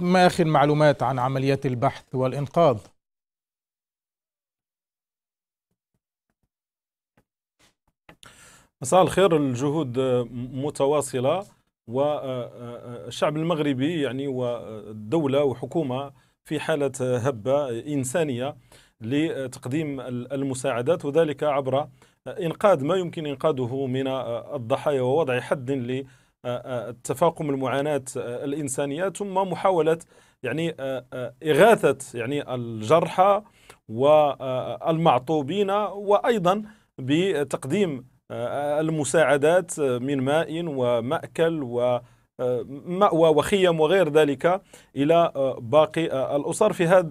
ما آخر معلومات عن عمليات البحث والإنقاذ؟ مساء الخير الجهود متواصلة والشعب آه، آه، المغربي يعني والدولة آه، وحكومة في حالة هبة إنسانية لتقديم المساعدات وذلك عبر إنقاذ ما يمكن إنقاذه من الضحايا ووضع حد آه، آه، تفاقم المعاناة آه، الإنسانية ثم محاولة يعني إغاثة يعني الجرحى والمعطوبين وأيضا بتقديم المساعدات من ماء ومأكل ومأوى وخيم وغير ذلك إلى باقي الأسر في هذا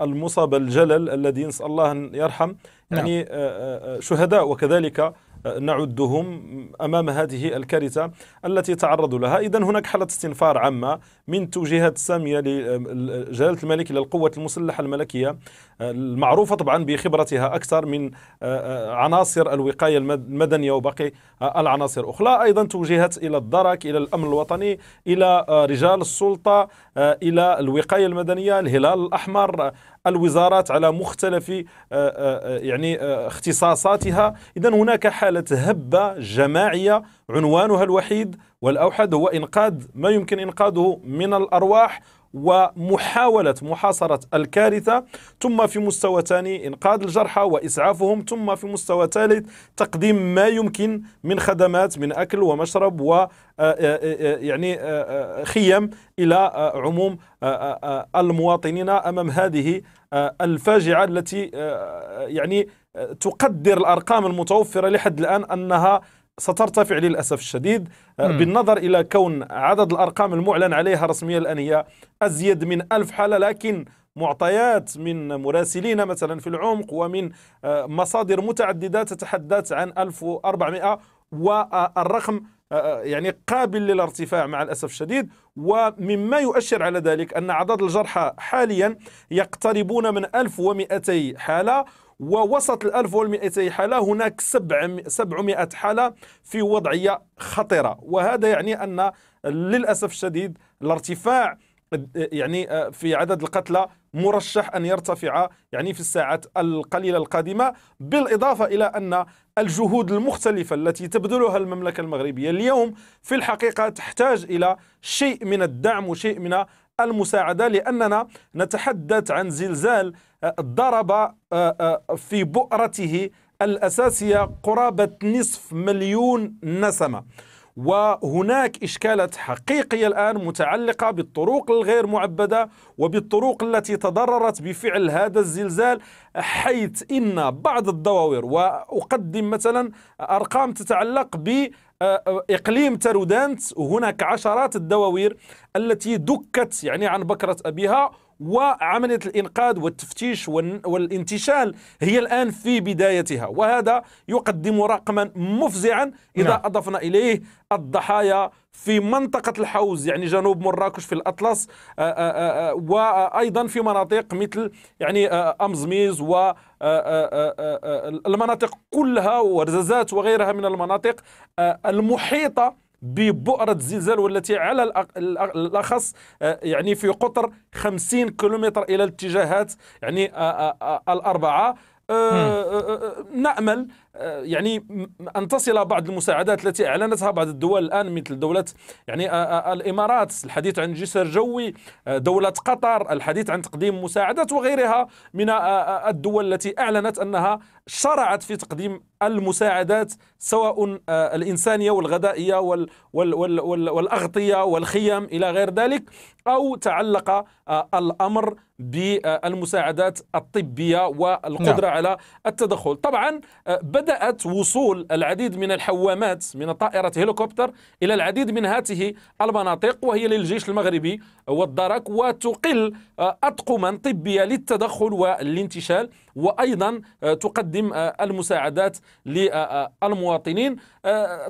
المصاب الجلل الذي نسأل الله أن يرحم يعني نعم. شهداء وكذلك نعدهم امام هذه الكارثه التي تعرضوا لها، اذا هناك حاله استنفار عامه من توجيهات ساميه لجلاله الملك للقوات المسلحه الملكيه المعروفه طبعا بخبرتها اكثر من آه، آه، عناصر الوقايه المدنيه وباقي آه، العناصر الاخرى، ايضا توجيهات الى الدرك، الى الامن الوطني، الى رجال السلطه، الى الوقايه المدنيه، الهلال الاحمر الوزارات على مختلف آه، آه، يعني آه، اختصاصاتها إذا هناك حالة هبة جماعية عنوانها الوحيد والأوحد هو إنقاذ ما يمكن إنقاذه من الأرواح ومحاولة محاصرة الكارثة ثم في مستوى ثاني إنقاذ الجرحى وإسعافهم ثم في مستوى ثالث تقديم ما يمكن من خدمات من أكل ومشرب و آه، آه، آه، يعني خيم إلى عموم المواطنين أمام هذه الفاجعة التي يعني تقدر الأرقام المتوفرة لحد الآن أنها سترتفع للأسف الشديد آه، بالنظر إلى كون عدد الأرقام المعلن عليها رسميا الآن هي أزيد من ألف حالة لكن معطيات من مراسلين مثلا في العمق ومن آه، مصادر متعددة تتحدث عن 1400 والرقم آه، يعني قابل للارتفاع مع الأسف الشديد ومما يؤشر على ذلك أن عدد الجرحى حاليا يقتربون من 1200 حالة ووسط ال 1200 حالة هناك 700 حالة في وضعية خطرة وهذا يعني أن للأسف الشديد الارتفاع يعني في عدد القتلى مرشح أن يرتفع يعني في الساعات القليلة القادمة بالإضافة إلى أن الجهود المختلفة التي تبذلها المملكة المغربية اليوم في الحقيقة تحتاج إلى شيء من الدعم وشيء من المساعدة لأننا نتحدث عن زلزال آه، ضرب آه، آه، في بؤرته الأساسية قرابة نصف مليون نسمة وهناك إشكالات حقيقية الآن متعلقة بالطرق الغير معبدة وبالطرق التي تضررت بفعل هذا الزلزال حيث إن بعض الدواوير وأقدم مثلا أرقام تتعلق ب أه، أه، إقليم ترودانت هناك عشرات الدواوير التي دكت يعني عن بكرة أبيها وعملية الإنقاذ والتفتيش والانتشال هي الآن في بدايتها وهذا يقدم رقما مفزعا إذا نعم. أضفنا إليه الضحايا في منطقة الحوز يعني جنوب مراكش في الأطلس آه، آه، آه، وأيضا في مناطق مثل يعني أمزميز و المناطق كلها ورزازات وغيرها من المناطق المحيطة ببؤره الزلزال والتي على الاخص آه، يعني في قطر 50 كيلومتر الى الاتجاهات يعني الاربعه آه، آه، نامل آه، يعني ان تصل بعض المساعدات التي اعلنتها بعض الدول الان مثل دوله يعني آه، آه، الامارات الحديث عن جسر جوي دوله قطر الحديث عن تقديم مساعدات وغيرها من الدول التي اعلنت انها شرعت في تقديم المساعدات سواء الانسانيه والغذائيه وال وال وال وال والاغطيه والخيام الى غير ذلك او تعلق الامر بالمساعدات الطبيه والقدره نعم. على التدخل طبعا بدأت وصول العديد من الحوامات من طائرة هليكوبتر إلى العديد من هذه المناطق وهي للجيش المغربي والدرك وتقل أطقما آه، طبية للتدخل والانتشال وأيضا آه، تقدم آه، المساعدات للمواطنين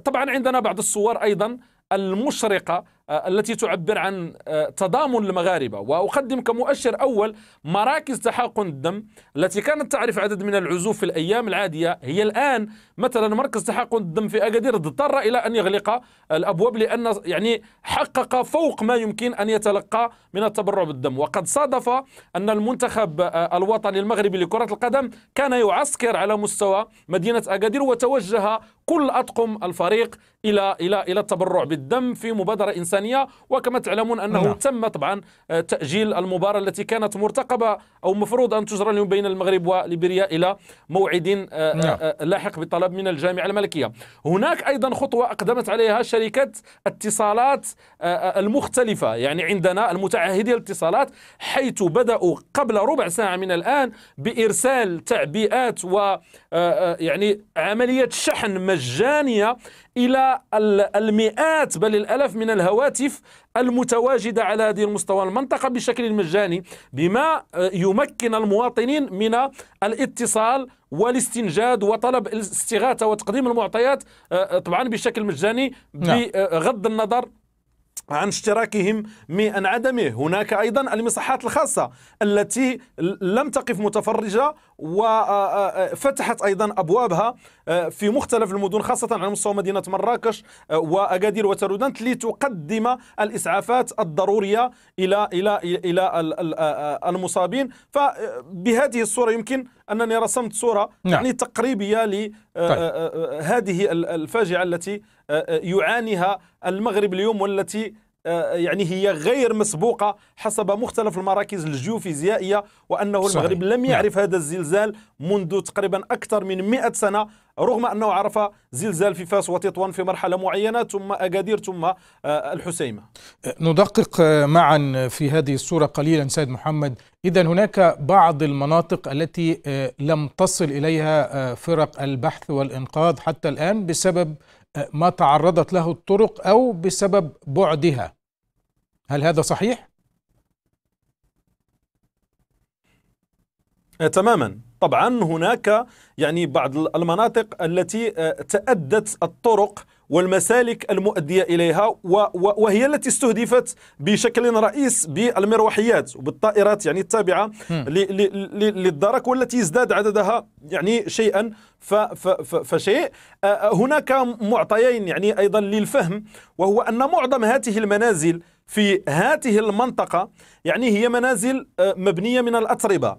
طبعا عندنا بعض الصور أيضا المشرقة آه، التي تعبر عن آه، تضامن المغاربة وأقدم كمؤشر أول مراكز تحاقن الدم التي كانت تعرف عدد من العزوف في الأيام العادية هي الآن مثلا مركز تحاقن الدم في أكادير اضطر إلى أن يغلق الأبواب لأن يعني حقق فوق ما يمكن أن يتلقى من التبرع بالدم وقد صادف أن المنتخب آه، الوطني المغربي لكرة القدم كان يعسكر على مستوى مدينة أكادير وتوجه كل أطقم الفريق إلى إلى إلى التبرع بالدم في مبادرة إنسانية الإنسانية وكما تعلمون أنه لا. نعم. تم طبعا آه، تأجيل المباراة التي كانت مرتقبة أو مفروض أن تجرى اليوم بين المغرب وليبيريا إلى موعد آه، آه، نعم. لاحق بطلب من الجامعة الملكية هناك أيضا خطوة أقدمت عليها شركة اتصالات المختلفة يعني عندنا المتعهدي الاتصالات حيث بدأوا قبل ربع ساعة من الآن بإرسال تعبئات و يعني عملية شحن مجانية إلى المئات بل الألاف من الهواتف المتواجدة على هذه المستوى المنطقة بشكل مجاني بما آه، يمكن المواطنين من الاتصال والاستنجاد وطلب الاستغاثة وتقديم المعطيات آه، آه، طبعا بشكل مجاني نعم. بغض النظر عن اشتراكهم من عدمه هناك أيضا المصحات الخاصة التي لم تقف متفرجة وفتحت أيضا أبوابها آه، في مختلف المدن خاصة على مستوى مدينة مراكش آه، وأكادير وترودانت لتقدم الإسعافات الضرورية إلى إلى إلى آه، المصابين فبهذه الصورة يمكن انني رسمت صوره نعم. يعني تقريبيه لهذه آه، آه، طيب. آه، الفاجعه التي يعانيها المغرب اليوم والتي يعني هي غير مسبوقة حسب مختلف المراكز الجيوفيزيائية وأنه صحيح. المغرب لم نعم. يعرف نعم. هذا الزلزال منذ تقريبا أكثر من 100 سنة رغم أنه عرف زلزال في فاس وتطوان في مرحلة معينة ثم أكادير ثم آه، الحسيمة أه، ندقق آه، معا في هذه الصورة قليلا سيد محمد إذا هناك بعض المناطق التي لم تصل إليها فرق البحث والإنقاذ حتى الآن بسبب ما تعرضت له الطرق أو بسبب بعدها هل هذا صحيح؟ آه، تماما طبعا هناك يعني بعض المناطق التي آه، تأدت الطرق والمسالك المؤدية إليها وهي التي استهدفت بشكل رئيس بالمروحيات وبالطائرات يعني التابعة للدرك والتي ازداد عددها يعني شيئا فشيء آه، هناك معطيين يعني أيضا للفهم وهو أن معظم هذه المنازل في هذه المنطقة يعني هي منازل مبنية من الأتربة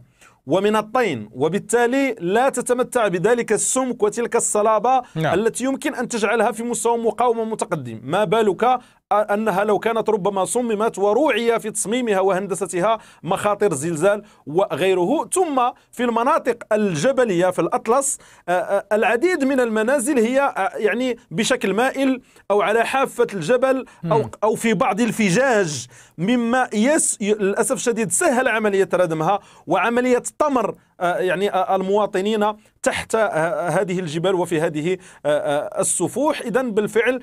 ومن الطين وبالتالي لا تتمتع بذلك السمك وتلك الصلابة نعم. التي يمكن أن تجعلها في مستوى مقاومة متقدم ما بالك أنها لو كانت ربما صممت وروعي في تصميمها وهندستها مخاطر الزلزال وغيره ثم في المناطق الجبلية في الأطلس آه، آه، العديد من المنازل هي آه، يعني بشكل مائل أو على حافة الجبل أو, أو في بعض الفجاج مما يس للأسف الشديد سهل عملية ردمها وعملية طمر آه، يعني آه، المواطنين تحت آه، هذه الجبال وفي هذه السفوح إذا بالفعل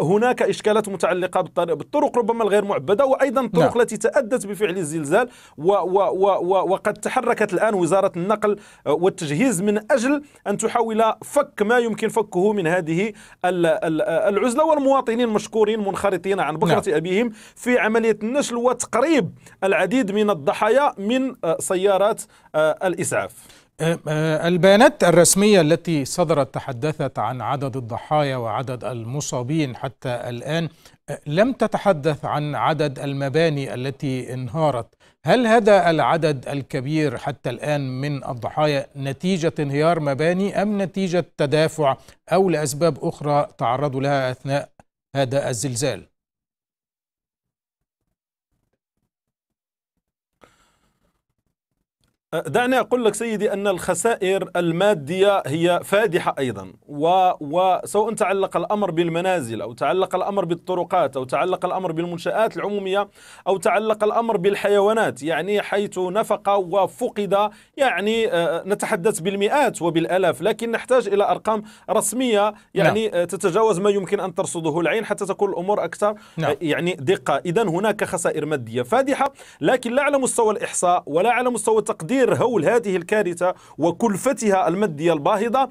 هناك إشكالات متعلقة بالطرق ربما الغير معبدة وأيضا الطرق نعم. التي تأدت بفعل الزلزال و و و و وقد تحركت الآن وزارة النقل والتجهيز من أجل أن تحاول فك ما يمكن فكه من هذه العزلة والمواطنين مشكورين منخرطين عن بكرة نعم. أبيهم في عملية النشل وتقريب العديد من الضحايا من سيارات الإسعاف البيانات الرسمية التي صدرت تحدثت عن عدد الضحايا وعدد المصابين حتى الآن لم تتحدث عن عدد المباني التي انهارت هل هذا العدد الكبير حتى الآن من الضحايا نتيجة انهيار مباني أم نتيجة تدافع أو لأسباب أخرى تعرضوا لها أثناء هذا الزلزال؟ أه، دعني أقول لك سيدي أن الخسائر المادية هي فادحة أيضا وسواء تعلق الأمر بالمنازل أو تعلق الأمر بالطرقات أو تعلق الأمر بالمنشآت العمومية أو تعلق الأمر بالحيوانات يعني حيث نفق وفقد يعني أه، نتحدث بالمئات وبالألاف لكن نحتاج إلى أرقام رسمية يعني نعم. أه، تتجاوز ما يمكن أن ترصده العين حتى تكون الأمور أكثر نعم. يعني دقة إذا هناك خسائر مادية فادحة لكن لا على مستوى الإحصاء ولا على مستوى التقدير تغيير هول هذه الكارثة وكلفتها المادية الباهظة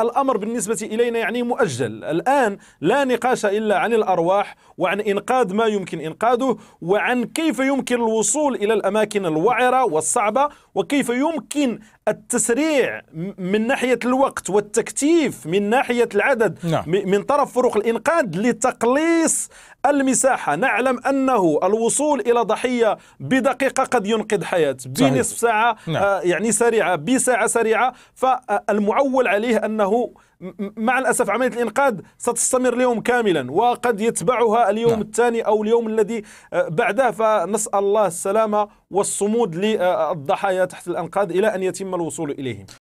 الأمر بالنسبة إلينا يعني مؤجل الآن لا نقاش إلا عن الأرواح وعن إنقاذ ما يمكن إنقاذه وعن كيف يمكن الوصول إلى الأماكن الوعرة والصعبة وكيف يمكن التسريع من ناحية الوقت والتكتيف من ناحية العدد نعم. من طرف فرق الإنقاذ لتقليص المساحة نعلم أنه الوصول إلى ضحية بدقيقة قد ينقذ حياة بنصف ساعة نعم. آه، يعني سريعة بساعة سريعة فالمعول عليه أنه مع الأسف عملية الإنقاذ ستستمر اليوم كاملا وقد يتبعها اليوم نعم. الثاني أو اليوم الذي آه، بعده فنسأل الله السلامة والصمود للضحايا تحت الأنقاض إلى أن يتم الوصول إليهم